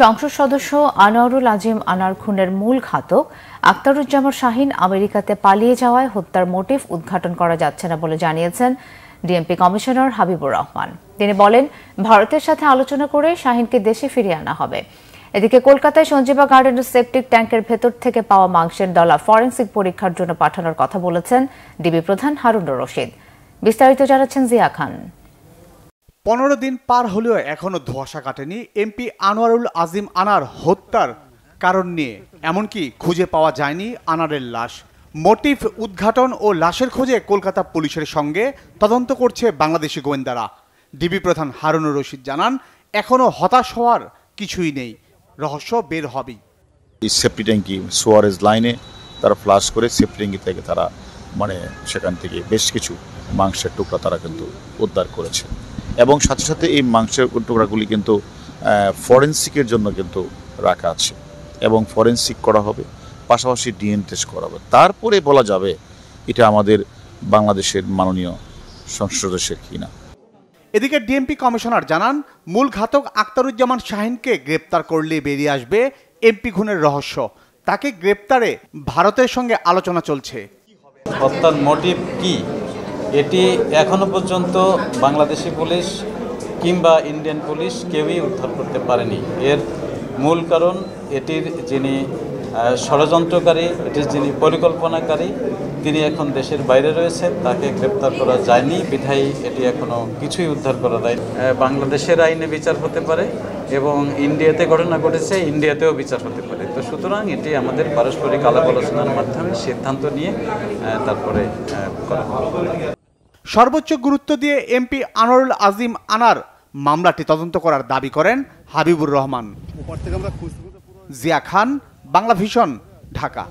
সংসদ সদস্য আনোয়ারুল আজিম আনার খুনের মূল ঘাতক আক্তারুজ্জামান শাহিন আমেরিকাতে পালিয়ে যাওয়ায় হত্যার মোটিভ উদ্ঘাটন করা যাচ্ছে না বলে জানিয়েছেন ডিএমপি কমিশনার হাবিবুর রহমান তিনি বলেন ভারতের সাথে আলোচনা করে শাহিনকে দেশে ফিরিয়ে আনা হবে এদিকে কলকাতায় সঞ্জীবা গার্ডেনের সেপটিক ট্যাঙ্কের ভেতর থেকে পাওয়া মাংসের দলা ফরেন্সিক পরীক্ষার জন্য পাঠানোর কথা বলেছেন ডিবি প্রধান হারুনুর রশিদ বিস্তারিত জানাচ্ছেন জিয়া খান পনেরো দিন পার হলেও এখনও ধোয়াশা কাটেনি এমপি আনোয়ারুল আজিম আনার হত্যার কারণ নিয়ে এমনকি খুঁজে পাওয়া যায়নি আনারের লাশ মোটিভ উদ্ঘাটন ও লাশের খোঁজে কলকাতা পুলিশের সঙ্গে তদন্ত করছে বাংলাদেশি গোয়েন্দারা ডিবি প্রধান হারুনুর রশিদ জানান এখনও হতাশ হওয়ার কিছুই নেই রহস্য বের হবেই সেফটি ট্যাঙ্কি সোয়ারেজ লাইনে তারা ফ্লাশ করে সেফটি ট্যাঙ্কি থেকে তারা মানে সেখান থেকে বেশ কিছু মাংসের টুকরা তারা কিন্তু উদ্ধার করেছে এবং সাথে সাথে এই মাংসের টুকরাগুলি কিন্তু ফরেন্সিকের জন্য কিন্তু রাখা আছে এবং ফরেন্সিক করা হবে পাশাপাশি ডিএন টেস্ট করা হবে তারপরে বলা যাবে এটা আমাদের বাংলাদেশের মাননীয় সংসদস্যের কিনা এদিকে ডিএমপি কমিশনার জানান মূল ঘাতক আক্তারুজ্জামান শাহিনকে গ্রেপ্তার করলে বেরিয়ে আসবে এমপি খুনের রহস্য তাকে গ্রেপ্তারে ভারতের সঙ্গে আলোচনা চলছে হত্যার মোটিভ কি এটি এখনও পর্যন্ত বাংলাদেশি পুলিশ কিংবা ইন্ডিয়ান পুলিশ কেউই উদ্ধার করতে পারেনি এর মূল কারণ এটির যিনি ষড়যন্ত্রকারী এটির যিনি পরিকল্পনাকারী তিনি এখন দেশের বাইরে রয়েছেন তাকে গ্রেপ্তার করা যায়নি বিধায়ী এটি এখনও কিছুই উদ্ধার করা যায় বাংলাদেশের আইনে বিচার হতে পারে এবং ইন্ডিয়াতে ঘটনা ঘটেছে ইন্ডিয়াতেও বিচার হতে পারে তো সুতরাং এটি আমাদের পারস্পরিক আলাপ আলোচনার মাধ্যমে সিদ্ধান্ত নিয়ে তারপরে করা সর্বোচ্চ গুরুত্ব দিয়ে এমপি আনোয়ারুল আজিম আনার মামলাটি তদন্ত করার দাবি করেন হাবিবুর রহমান জিয়া খান বাংলা ভিশন ঢাকা